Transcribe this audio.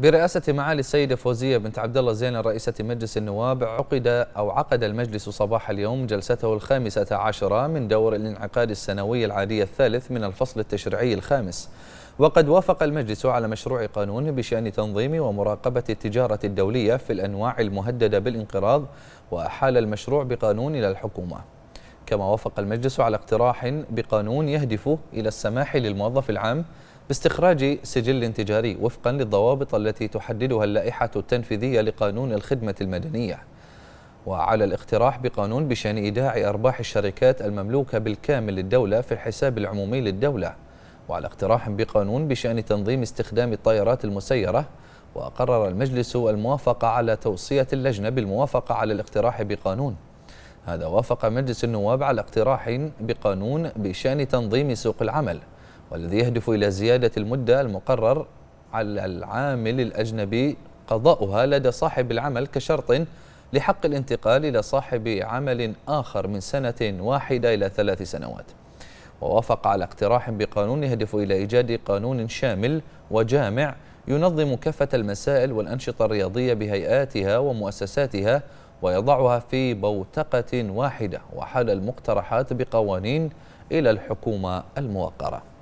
برئاسة معالي السيدة فوزية بنت عبد الله زين رئيسة مجلس النواب عقد أو عقد المجلس صباح اليوم جلسته الخامسة عشرة من دور الانعقاد السنوي العادي الثالث من الفصل التشريعي الخامس وقد وافق المجلس على مشروع قانون بشأن تنظيم ومراقبة التجارة الدولية في الأنواع المهددة بالانقراض وأحال المشروع بقانون إلى الحكومة كما وافق المجلس على اقتراح بقانون يهدف إلى السماح للموظف العام باستخراج سجل تجاري وفقا للضوابط التي تحددها اللائحة التنفيذية لقانون الخدمة المدنية وعلى الاقتراح بقانون بشأن إيداع أرباح الشركات المملوكة بالكامل للدولة في الحساب العمومي للدولة وعلى اقتراح بقانون بشأن تنظيم استخدام الطائرات المسيرة وقرر المجلس الموافقة على توصية اللجنة بالموافقة على الاقتراح بقانون هذا وافق مجلس النواب على اقتراح بقانون بشأن تنظيم سوق العمل والذي يهدف إلى زيادة المدة المقرر على العامل الأجنبي قضاؤها لدى صاحب العمل كشرط لحق الانتقال إلى صاحب عمل آخر من سنة واحدة إلى ثلاث سنوات ووافق على اقتراح بقانون يهدف إلى إيجاد قانون شامل وجامع ينظم كافة المسائل والأنشطة الرياضية بهيئاتها ومؤسساتها ويضعها في بوتقة واحدة وحال المقترحات بقوانين إلى الحكومة الموقرة